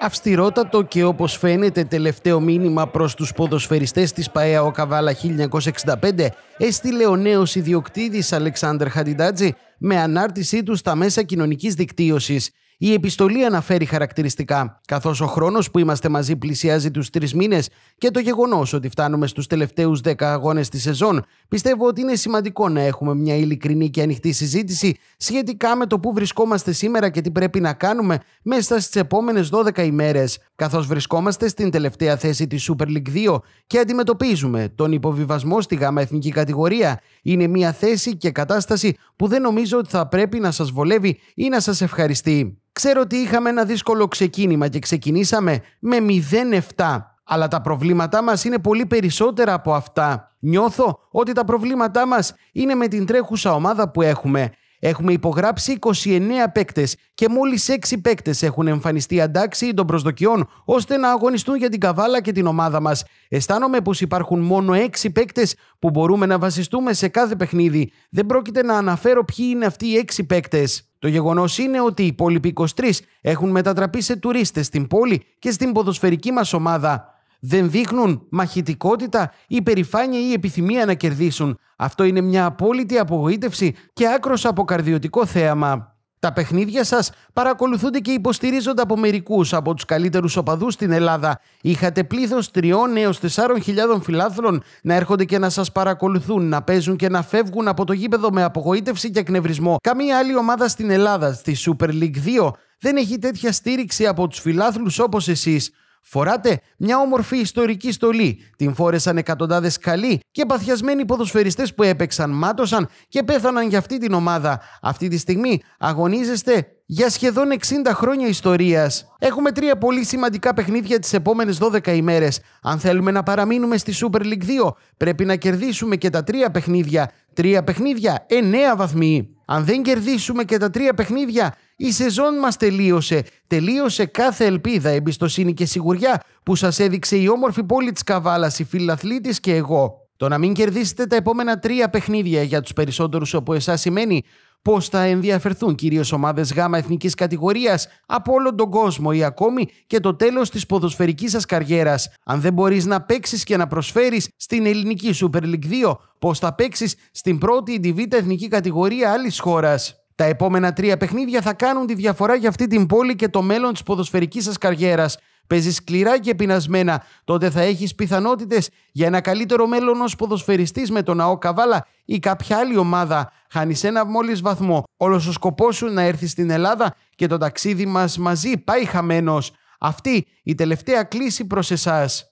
Αυστηρότατο και όπως φαίνεται τελευταίο μήνυμα προς τους ποδοσφαιριστές της ΠαΕΑ ο Καβάλα 1965 έστειλε ο νέος ιδιοκτήτης Αλεξάνδρ Χαντιντάτζη με ανάρτησή του στα μέσα κοινωνικής δικτύωσης. Η επιστολή αναφέρει χαρακτηριστικά, καθώς ο χρόνος που είμαστε μαζί πλησιάζει τους τρεις μήνες και το γεγονός ότι φτάνουμε στους τελευταίους 10 αγώνες της σεζόν, πιστεύω ότι είναι σημαντικό να έχουμε μια ειλικρινή και ανοιχτή συζήτηση σχετικά με το πού βρισκόμαστε σήμερα και τι πρέπει να κάνουμε μέσα στις επόμενες 12 ημέρες, καθώς βρισκόμαστε στην τελευταία θέση της Super League 2 και αντιμετωπίζουμε τον υποβιβασμό στη γάμα εθνική κατηγορία. Είναι μια θέση και κατάσταση που δεν νομίζω ότι θα πρέπει να σας βολεύει ή να σας ευχαριστεί. Ξέρω ότι είχαμε ένα δύσκολο ξεκίνημα και ξεκινήσαμε με 0,7 αλλά τα προβλήματά μας είναι πολύ περισσότερα από αυτά. Νιώθω ότι τα προβλήματά μας είναι με την τρέχουσα ομάδα που έχουμε Έχουμε υπογράψει 29 παίκτες και μόλις 6 παίκτες έχουν εμφανιστεί αντάξει των προσδοκιών ώστε να αγωνιστούν για την καβάλα και την ομάδα μας. Αισθάνομαι πως υπάρχουν μόνο 6 παίκτες που μπορούμε να βασιστούμε σε κάθε παιχνίδι. Δεν πρόκειται να αναφέρω ποιοι είναι αυτοί οι 6 παίκτες. Το γεγονός είναι ότι οι υπόλοιποι 23 έχουν μετατραπεί σε τουρίστες στην πόλη και στην ποδοσφαιρική μας ομάδα δεν δείχνουν μαχητικότητα, υπερηφάνεια ή επιθυμία να κερδίσουν. Αυτό είναι μια απόλυτη απογοήτευση και άκρος αποκαρδιωτικό θέαμα. Τα παιχνίδια σας παρακολουθούνται και υποστηρίζονται από μερικούς από τους καλύτερους οπαδούς στην Ελλάδα. Είχατε πλήθος 3 έω χιλιάδων φιλάθλων να έρχονται και να σας παρακολουθούν, να παίζουν και να φεύγουν από το γήπεδο με απογοήτευση και εκνευρισμό. Καμία άλλη ομάδα στην Ελλάδα, στη Super League 2, δεν έχει τέτοια στήριξη από τους φιλάθλους όπως εσείς. Φοράτε μια όμορφη ιστορική στολή. Την φόρεσαν εκατοντάδες καλοί και παθιασμένοι ποδοσφαιριστές που έπαιξαν, μάτωσαν και πέθαναν για αυτή την ομάδα. Αυτή τη στιγμή αγωνίζεστε για σχεδόν 60 χρόνια ιστορίας. Έχουμε τρία πολύ σημαντικά παιχνίδια τις επόμενες 12 ημέρες. Αν θέλουμε να παραμείνουμε στη Super League 2, πρέπει να κερδίσουμε και τα τρία παιχνίδια. Τρία παιχνίδια, 9 βαθμοί. Αν δεν κερδίσουμε και τα τρία παιχνίδια, η σεζόν μας τελείωσε. Τελείωσε κάθε ελπίδα, εμπιστοσύνη και σιγουριά που σας έδειξε η όμορφη πόλη της Καβάλας, η φιλαθλήτης και εγώ. Το να μην κερδίσετε τα επόμενα τρία παιχνίδια για τους περισσότερους από εσάς σημαίνει πως θα ενδιαφερθούν κυρίως ομάδες γάμα εθνικής κατηγορίας από όλο τον κόσμο ή ακόμη και το τέλος της ποδοσφαιρικής σας καριέρας. Αν δεν μπορείς να παίξεις και να προσφέρεις στην ελληνική Super League 2, πως θα παίξεις στην πρώτη ή εθνική κατηγορία άλλης χώρας. Τα επόμενα τρία παιχνίδια θα κάνουν τη διαφορά για αυτή την πόλη και το μέλλον της ποδοσφαιρικής σας καριέρας. Παίζεις σκληρά και πεινασμένα, τότε θα έχεις πιθανότητες για ένα καλύτερο μέλλον ως ποδοσφαιριστής με τον ΑΟ Καβάλα ή κάποια άλλη ομάδα. Χάνεις ένα μόλις βαθμό. Όλος ο σκοπός σου να έρθεις στην Ελλάδα και το ταξίδι μας μαζί πάει χαμένος. Αυτή η τελευταία κλίση προς εσάς.